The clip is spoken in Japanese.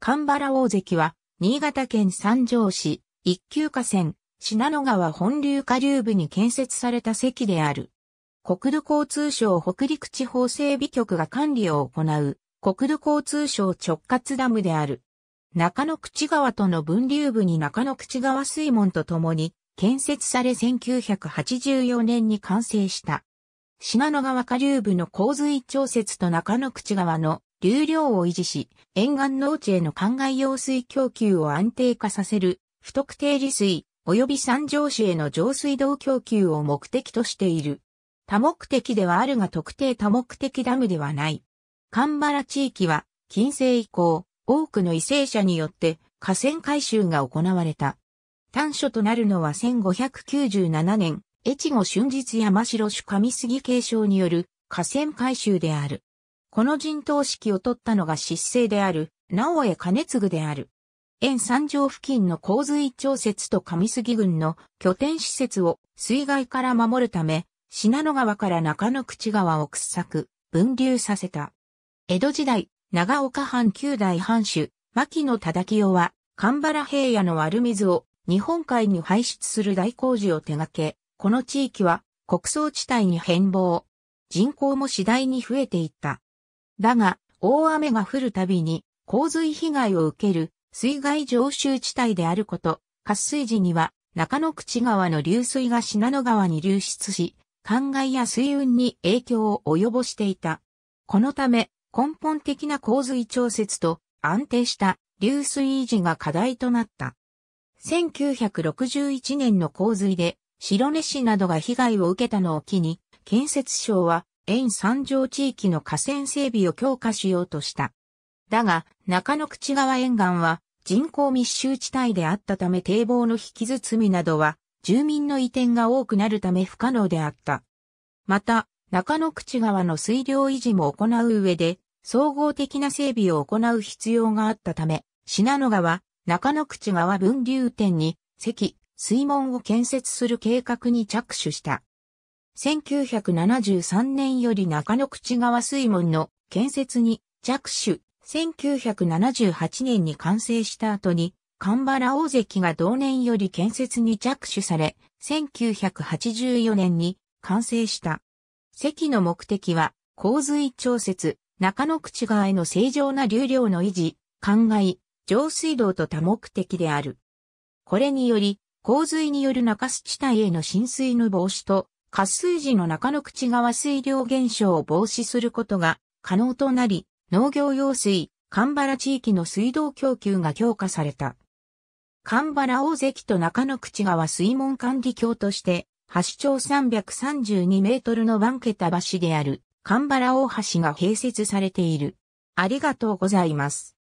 神原大関は、新潟県三条市、一級河川、信濃川本流下流部に建設された席である。国土交通省北陸地方整備局が管理を行う、国土交通省直轄ダムである。中野口川との分流部に中野口川水門とともに建設され1984年に完成した。信濃川下流部の洪水調節と中野口川の流量を維持し、沿岸農地への灌漑用水供給を安定化させる、不特定利水、及び三条市への上水道供給を目的としている。多目的ではあるが特定多目的ダムではない。神原地域は、近世以降、多くの異性者によって河川改修が行われた。短所となるのは1597年、越後春日山城主上杉継承による河川改修である。この陣頭指揮を取ったのが失政である、直江兼次である。沿山上付近の洪水調節と上杉軍の拠点施設を水害から守るため、信濃川から中野口川を掘削、分流させた。江戸時代、長岡藩九代藩主、牧野忠清は、神原平野の悪水を日本海に排出する大工事を手掛け、この地域は国葬地帯に変貌。人口も次第に増えていった。だが、大雨が降るたびに洪水被害を受ける水害常習地帯であること、渇水時には中野口川の流水が信濃川に流出し、灌漑や水運に影響を及ぼしていた。このため、根本的な洪水調節と安定した流水維持が課題となった。1961年の洪水で白根市などが被害を受けたのを機に、建設省は沿三条地域の河川整備を強化しようとした。だが、中野口川沿岸は人口密集地帯であったため堤防の引き包みなどは住民の移転が多くなるため不可能であった。また、中野口川の水量維持も行う上で、総合的な整備を行う必要があったため、信濃川、中野口川分流点に、石、水門を建設する計画に着手した。1973年より中野口川水門の建設に着手、1978年に完成した後に、神原大関が同年より建設に着手され、1984年に完成した。席の目的は、洪水調節、中野口川への正常な流量の維持、灌漑、上水道と多目的である。これにより、洪水による中洲地帯への浸水の防止と活水時の中の口川水量減少を防止することが可能となり、農業用水、神原地域の水道供給が強化された。神原大関と中野口川水門管理橋として、橋長332メートルの番桁橋である神原大橋が併設されている。ありがとうございます。